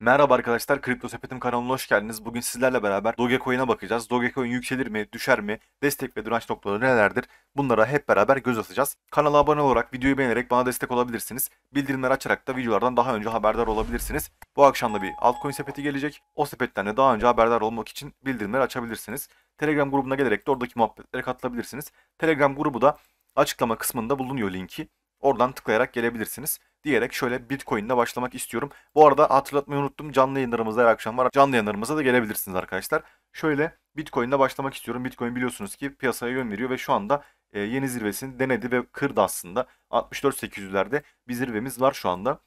Merhaba arkadaşlar, Kripto Sepetim kanalına hoş geldiniz. Bugün sizlerle beraber Dogecoin'e bakacağız. Dogecoin yükselir mi, düşer mi, destek ve direnç noktaları nelerdir? Bunlara hep beraber göz atacağız. Kanala abone olarak, videoyu beğenerek bana destek olabilirsiniz. Bildirimleri açarak da videolardan daha önce haberdar olabilirsiniz. Bu akşam da bir altcoin sepeti gelecek. O sepetten de daha önce haberdar olmak için bildirimleri açabilirsiniz. Telegram grubuna gelerek de oradaki muhabbetlere katılabilirsiniz. Telegram grubu da açıklama kısmında bulunuyor linki. Oradan tıklayarak gelebilirsiniz diyerek şöyle Bitcoin başlamak istiyorum. Bu arada hatırlatmayı unuttum. Canlı yayınlarımızda her akşam var. Canlı yayınlarımıza da gelebilirsiniz arkadaşlar. Şöyle Bitcoin başlamak istiyorum. Bitcoin biliyorsunuz ki piyasaya yön veriyor ve şu anda e, yeni zirvesini denedi ve kırdı aslında. 64.800'lerde bir zirvemiz var şu anda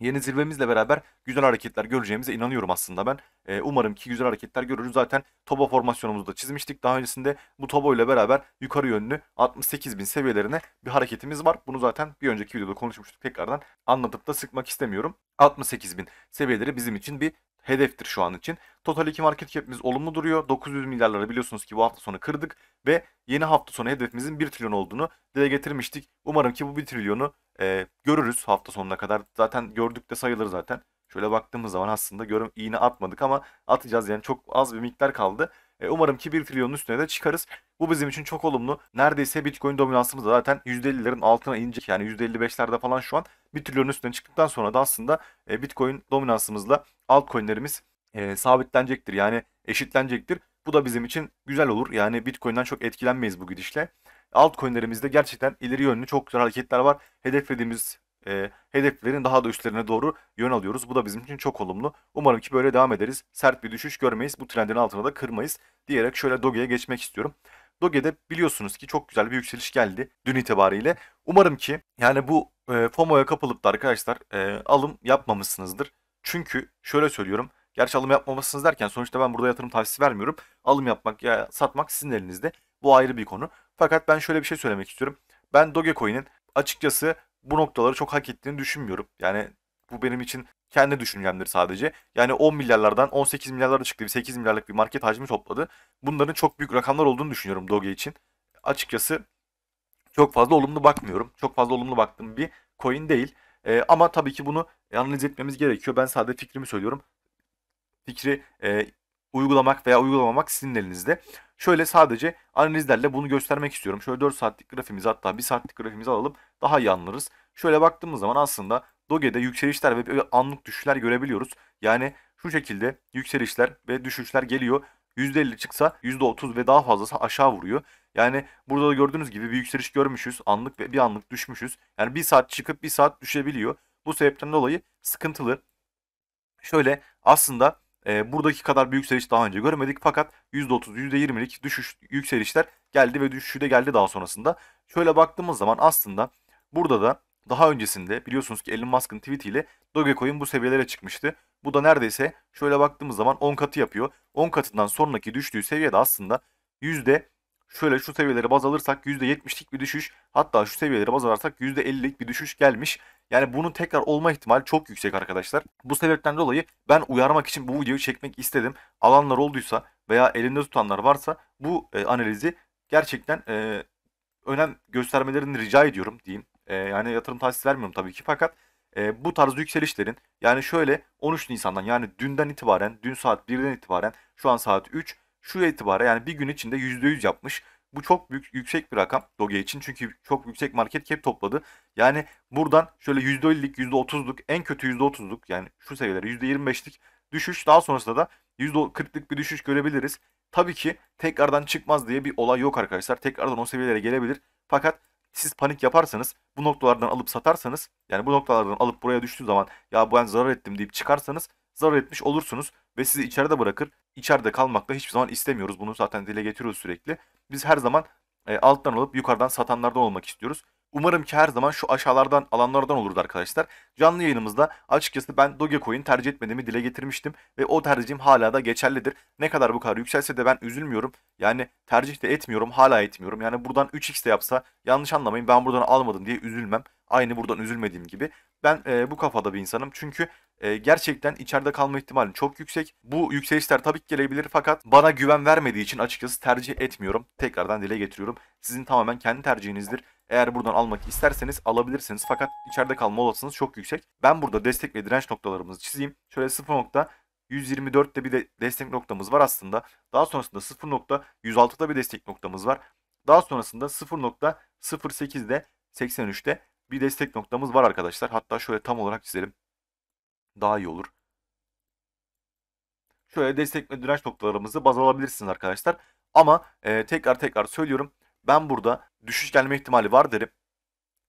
yeni zirvemizle beraber güzel hareketler göreceğimize inanıyorum aslında ben. E, umarım ki güzel hareketler görürüz. Zaten Toba formasyonumuzu da çizmiştik. Daha öncesinde bu Toba ile beraber yukarı yönlü 68.000 seviyelerine bir hareketimiz var. Bunu zaten bir önceki videoda konuşmuştuk tekrardan. Anlatıp da sıkmak istemiyorum. 68.000 seviyeleri bizim için bir hedeftir şu an için. Total 2 market cap'imiz olumlu duruyor. 900 milyarları biliyorsunuz ki bu hafta sonu kırdık ve yeni hafta sonu hedefimizin 1 trilyon olduğunu dile getirmiştik. Umarım ki bu 1 trilyonu e, görürüz hafta sonuna kadar. Zaten gördük de sayılır zaten. Şöyle baktığımız zaman aslında görüm iğne atmadık ama atacağız yani çok az bir miktar kaldı. E, umarım ki 1 trilyonun üstüne de çıkarız. Bu bizim için çok olumlu. Neredeyse Bitcoin dominansımız da zaten %50'lerin altına inecek. Yani %55'lerde falan şu an 1 trilyonun üstüne çıktıktan sonra da aslında e, Bitcoin dominansımızla altcoin'lerimiz e, sabitlenecektir. Yani eşitlenecektir. Bu da bizim için güzel olur. Yani Bitcoin'den çok etkilenmeyiz bu gidişle altcoin'lerimizde gerçekten ileri yönlü çok güzel hareketler var. Hedeflediğimiz e, hedeflerin daha da üstlerine doğru yön alıyoruz. Bu da bizim için çok olumlu. Umarım ki böyle devam ederiz. Sert bir düşüş görmeyiz. Bu trendin altına da kırmayız diyerek şöyle Doge'ye geçmek istiyorum. Doge'de biliyorsunuz ki çok güzel bir yükseliş geldi dün itibariyle. Umarım ki yani bu e, FOMO'ya kapılıp da arkadaşlar e, alım yapmamışsınızdır. Çünkü şöyle söylüyorum. Gerçi alım yapmamışsınız derken sonuçta ben burada yatırım tavsiyesi vermiyorum. Alım yapmak ya satmak sizin elinizde. Bu ayrı bir konu. Fakat ben şöyle bir şey söylemek istiyorum. Ben Dogecoin'in açıkçası bu noktaları çok hak ettiğini düşünmüyorum. Yani bu benim için kendi düşüncemdir sadece. Yani 10 milyarlardan 18 milyarlara çıktı. 8 milyarlık bir market hacmi topladı. Bunların çok büyük rakamlar olduğunu düşünüyorum Doge için. Açıkçası çok fazla olumlu bakmıyorum. Çok fazla olumlu baktığım bir coin değil. E, ama tabii ki bunu analiz etmemiz gerekiyor. Ben sadece fikrimi söylüyorum. Fikri e, uygulamak veya uygulamamak sizin elinizde. Şöyle sadece analizlerle bunu göstermek istiyorum. Şöyle 4 saatlik grafimizi hatta 1 saatlik grafimizi alalım daha iyi anlarız. Şöyle baktığımız zaman aslında Doge'de yükselişler ve anlık düşüşler görebiliyoruz. Yani şu şekilde yükselişler ve düşüşler geliyor. %50 çıksa %30 ve daha fazlası aşağı vuruyor. Yani burada da gördüğünüz gibi bir yükseliş görmüşüz. Anlık ve bir anlık düşmüşüz. Yani bir saat çıkıp bir saat düşebiliyor. Bu sebepten dolayı sıkıntılı. Şöyle aslında e, buradaki kadar bir yükseliş daha önce görmedik fakat %30, %20'lik düşüş yükselişler geldi ve düşüşü de geldi daha sonrasında. Şöyle baktığımız zaman aslında burada da daha öncesinde biliyorsunuz ki Elon Musk'ın tweetiyle Dogecoin bu seviyelere çıkmıştı. Bu da neredeyse şöyle baktığımız zaman 10 katı yapıyor. 10 katından sonraki düştüğü seviyede aslında yüzde şöyle şu seviyelere baz alırsak %70'lik bir düşüş hatta şu seviyelere baz alırsak %50'lik bir düşüş gelmiş. Yani bunun tekrar olma ihtimali çok yüksek arkadaşlar. Bu sebepten dolayı ben uyarmak için bu videoyu çekmek istedim. Alanlar olduysa veya elinde tutanlar varsa bu e, analizi gerçekten e, önem göstermelerini rica ediyorum diyeyim. E, yani yatırım tavsiyesi vermiyorum tabii ki fakat e, bu tarz yükselişlerin yani şöyle 13 Nisan'dan yani dünden itibaren dün saat 1'den itibaren şu an saat 3 şu itibaren yani bir gün içinde %100 yapmış. Bu çok büyük yüksek bir rakam Doge için. Çünkü çok yüksek market cap topladı. Yani buradan şöyle %50'lik, %30'luk, en kötü %30'luk yani şu seviyelere %25'lik düşüş daha sonrasında da %40'lık bir düşüş görebiliriz. Tabii ki tekrardan çıkmaz diye bir olay yok arkadaşlar. Tekrardan o seviyelere gelebilir. Fakat siz panik yaparsanız bu noktalardan alıp satarsanız yani bu noktalardan alıp buraya düştüğü zaman ya ben zarar ettim deyip çıkarsanız zarar etmiş olursunuz ve sizi içeride bırakır. İçeride kalmakta hiçbir zaman istemiyoruz. Bunu zaten dile getiriyoruz sürekli. Biz her zaman e, alttan alıp yukarıdan satanlardan olmak istiyoruz. Umarım ki her zaman şu aşağılardan alanlardan olurdu arkadaşlar. Canlı yayınımızda açıkçası ben Dogecoin tercih etmediğimi dile getirmiştim ve o tercihim hala da geçerlidir. Ne kadar bu kadar yükselse de ben üzülmüyorum. Yani tercih de etmiyorum, hala etmiyorum. Yani buradan 3x de yapsa yanlış anlamayın ben buradan almadım diye üzülmem. Aynı buradan üzülmediğim gibi. Ben e, bu kafada bir insanım. Çünkü e, gerçekten içeride kalma ihtimali çok yüksek. Bu yükselişler tabii ki gelebilir fakat bana güven vermediği için açıkçası tercih etmiyorum. Tekrardan dile getiriyorum. Sizin tamamen kendi tercihinizdir. Eğer buradan almak isterseniz alabilirsiniz fakat içeride kalma olasılığınız çok yüksek. Ben burada destek ve direnç noktalarımızı çizeyim. Şöyle 0.124'te bir de destek noktamız var aslında. Daha sonrasında 0.106'da bir destek noktamız var. Daha sonrasında 0.08'de 83'te bir destek noktamız var arkadaşlar. Hatta şöyle tam olarak çizelim daha iyi olur. Şöyle destek ve direnç noktalarımızı baz alabilirsiniz arkadaşlar. Ama e, tekrar tekrar söylüyorum. Ben burada düşüş gelme ihtimali var derim.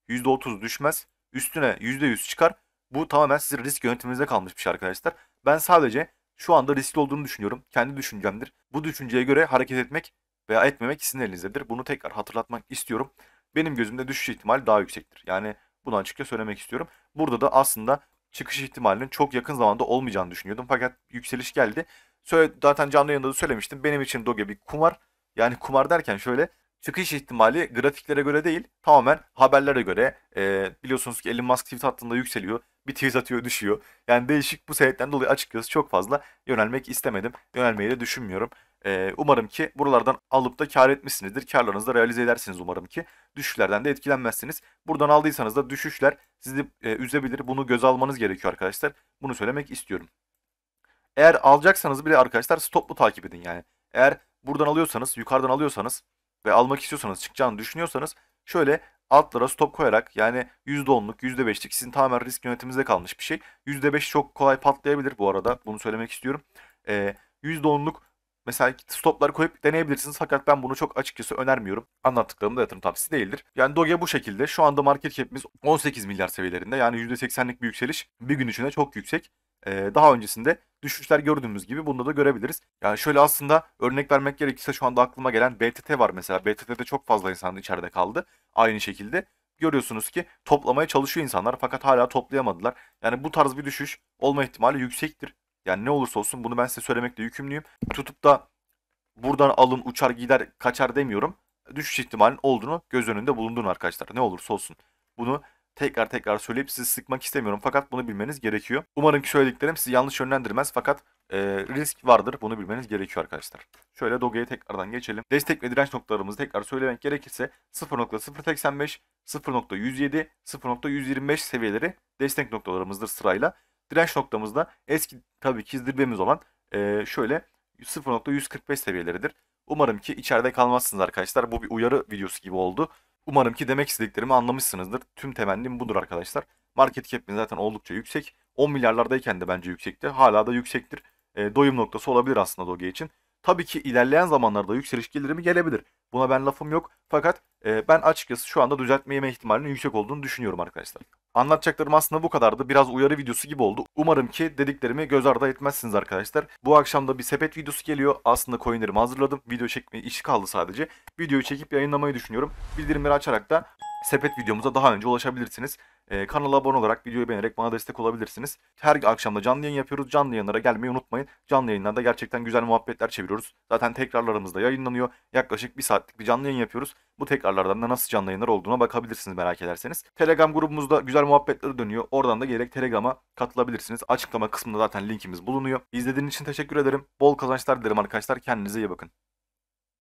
%30 düşmez. Üstüne %100 çıkar. Bu tamamen sizin risk yönetiminize kalmış bir şey arkadaşlar. Ben sadece şu anda riskli olduğunu düşünüyorum. Kendi düşüncemdir. Bu düşünceye göre hareket etmek veya etmemek sizin elinizdedir. Bunu tekrar hatırlatmak istiyorum. Benim gözümde düşüş ihtimali daha yüksektir. Yani bunu açıkça söylemek istiyorum. Burada da aslında çıkış ihtimalinin çok yakın zamanda olmayacağını düşünüyordum. Fakat yükseliş geldi. Söyle, zaten canlı yayında da söylemiştim. Benim için Doge bir kumar. Yani kumar derken şöyle çıkış ihtimali grafiklere göre değil tamamen haberlere göre. E, biliyorsunuz ki Elon Musk tweet hattında yükseliyor. Bir tweet atıyor düşüyor. Yani değişik bu sebepten dolayı açıkçası çok fazla yönelmek istemedim. Yönelmeyi de düşünmüyorum. E, umarım ki buralardan alıp da kar etmişsinizdir. Karlarınızı da realize edersiniz umarım ki. Düşüşlerden de etkilenmezsiniz. Buradan aldıysanız da düşüşler sizi e, üzebilir. Bunu göz almanız gerekiyor arkadaşlar. Bunu söylemek istiyorum. Eğer alacaksanız bile arkadaşlar stoplu takip edin yani. Eğer buradan alıyorsanız, yukarıdan alıyorsanız ve almak istiyorsanız, çıkacağını düşünüyorsanız şöyle altlara stop koyarak yani %10'luk, %5'lik sizin tamamen risk yönetimizde kalmış bir şey. %5 çok kolay patlayabilir bu arada. Bunu söylemek istiyorum. Ee, %10'luk Mesela stopları koyup deneyebilirsiniz fakat ben bunu çok açıkçası önermiyorum. Anlattıklarım da yatırım tavsiyesi değildir. Yani Doge bu şekilde. Şu anda market cap'imiz 18 milyar seviyelerinde. Yani %80'lik bir yükseliş bir gün içinde çok yüksek. Ee, daha öncesinde düşüşler gördüğümüz gibi bunda da görebiliriz. Yani şöyle aslında örnek vermek gerekirse şu anda aklıma gelen BTT var mesela. BTT'de çok fazla insan içeride kaldı. Aynı şekilde görüyorsunuz ki toplamaya çalışıyor insanlar fakat hala toplayamadılar. Yani bu tarz bir düşüş olma ihtimali yüksektir. Yani ne olursa olsun bunu ben size söylemekle yükümlüyüm. Tutup da buradan alın uçar gider kaçar demiyorum. Düşüş ihtimalinin olduğunu göz önünde bulundurun arkadaşlar. Ne olursa olsun. Bunu tekrar tekrar söyleyip sizi sıkmak istemiyorum. Fakat bunu bilmeniz gerekiyor. Umarım ki söylediklerim sizi yanlış yönlendirmez. Fakat e, risk vardır. Bunu bilmeniz gerekiyor arkadaşlar. Şöyle Doge'ye tekrardan geçelim. Destek ve direnç noktalarımızı tekrar söylemek gerekirse 0.085, 0.107, 0.125 seviyeleri destek noktalarımızdır sırayla. Direnç noktamızda eski tabii ki zirvemiz olan e, şöyle 0.145 seviyeleridir. Umarım ki içeride kalmazsınız arkadaşlar. Bu bir uyarı videosu gibi oldu. Umarım ki demek istediklerimi anlamışsınızdır. Tüm temennim budur arkadaşlar. Market cap'in zaten oldukça yüksek. 10 milyarlardayken de bence yüksekti. Hala da yüksektir. E, doyum noktası olabilir aslında Doge için. Tabii ki ilerleyen zamanlarda yükseliş gelirimi gelebilir. Buna ben lafım yok. Fakat e, ben açıkçası şu anda düzeltme yeme ihtimalinin yüksek olduğunu düşünüyorum arkadaşlar. Anlatacaklarım aslında bu kadardı. Biraz uyarı videosu gibi oldu. Umarım ki dediklerimi göz ardı etmezsiniz arkadaşlar. Bu akşam da bir sepet videosu geliyor. Aslında coinlerimi hazırladım. Video çekme işi kaldı sadece. Videoyu çekip yayınlamayı düşünüyorum. Bildirimleri açarak da sepet videomuza daha önce ulaşabilirsiniz. E, kanala abone olarak, videoyu beğenerek bana destek olabilirsiniz. Her akşamda canlı yayın yapıyoruz. Canlı yayınlara gelmeyi unutmayın. Canlı yayınlarda gerçekten güzel muhabbetler çeviriyoruz. Zaten tekrarlarımız da yayınlanıyor. Yaklaşık bir saatlik bir canlı yayın yapıyoruz. Bu tekrarlardan da nasıl canlı yayınlar olduğuna bakabilirsiniz merak ederseniz. Telegram grubumuzda güzel muhabbetler dönüyor. Oradan da gerek Telegram'a katılabilirsiniz. Açıklama kısmında zaten linkimiz bulunuyor. İzlediğiniz için teşekkür ederim. Bol kazançlar dilerim arkadaşlar. Kendinize iyi bakın.